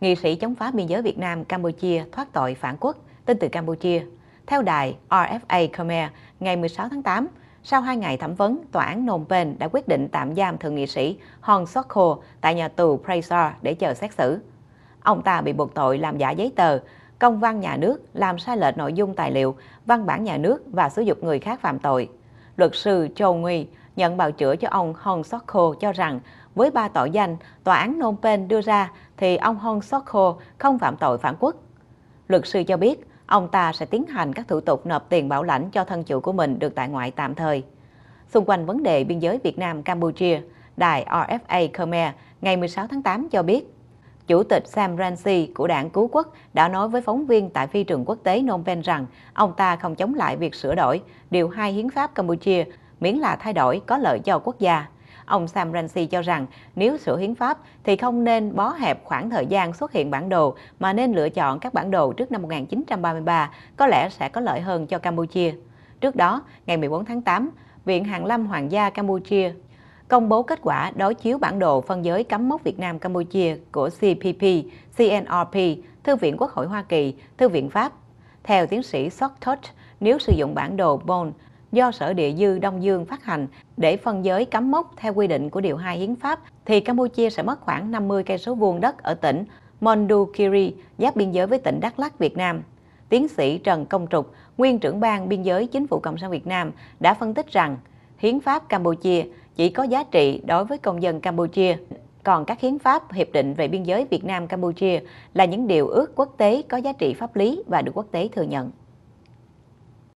nghị sĩ chống phá biên giới Việt Nam Campuchia thoát tội phản quốc, tên từ Campuchia. Theo đài RFA Khmer, ngày 16 tháng 8, sau hai ngày thẩm vấn, tòa án Phnom Penh đã quyết định tạm giam thượng nghị sĩ Hon Sok tại nhà tù Prasar để chờ xét xử. Ông ta bị buộc tội làm giả giấy tờ, công văn nhà nước, làm sai lệch nội dung tài liệu, văn bản nhà nước và sử dụng người khác phạm tội. Luật sư Châu Nguy nhận bào chữa cho ông Hon Sok cho rằng với ba tội danh tòa án Phnom Penh đưa ra thì ông Hon Sok không phạm tội phản quốc. Luật sư cho biết, ông ta sẽ tiến hành các thủ tục nộp tiền bảo lãnh cho thân chủ của mình được tại ngoại tạm thời. Xung quanh vấn đề biên giới Việt Nam-Campuchia, đài RFA Khmer ngày 16 tháng 8 cho biết, Chủ tịch Sam Ransi của đảng Cứu Quốc đã nói với phóng viên tại phi trường quốc tế Phnom Penh rằng ông ta không chống lại việc sửa đổi Điều 2 Hiến pháp Campuchia miễn là thay đổi có lợi cho quốc gia ông Sam Rainsy cho rằng nếu sửa hiến pháp thì không nên bó hẹp khoảng thời gian xuất hiện bản đồ mà nên lựa chọn các bản đồ trước năm 1933 có lẽ sẽ có lợi hơn cho Campuchia. Trước đó, ngày 14 tháng 8, Viện Hàn Lâm Hoàng gia Campuchia công bố kết quả đối chiếu bản đồ phân giới cắm mốc Việt Nam Campuchia của CPP, CNRP, Thư viện Quốc hội Hoa Kỳ, Thư viện Pháp. Theo tiến sĩ Sottot, nếu sử dụng bản đồ Bone do Sở Địa Dư Đông Dương phát hành để phân giới cấm mốc theo quy định của Điều 2 Hiến pháp, thì Campuchia sẽ mất khoảng 50 cây số vuông đất ở tỉnh Mondulkiri, giáp biên giới với tỉnh Đắk Lắk, Việt Nam. Tiến sĩ Trần Công Trục, nguyên trưởng ban biên giới Chính phủ Cộng sản Việt Nam đã phân tích rằng hiến pháp Campuchia chỉ có giá trị đối với công dân Campuchia, còn các hiến pháp, hiệp định về biên giới Việt Nam Campuchia là những điều ước quốc tế có giá trị pháp lý và được quốc tế thừa nhận.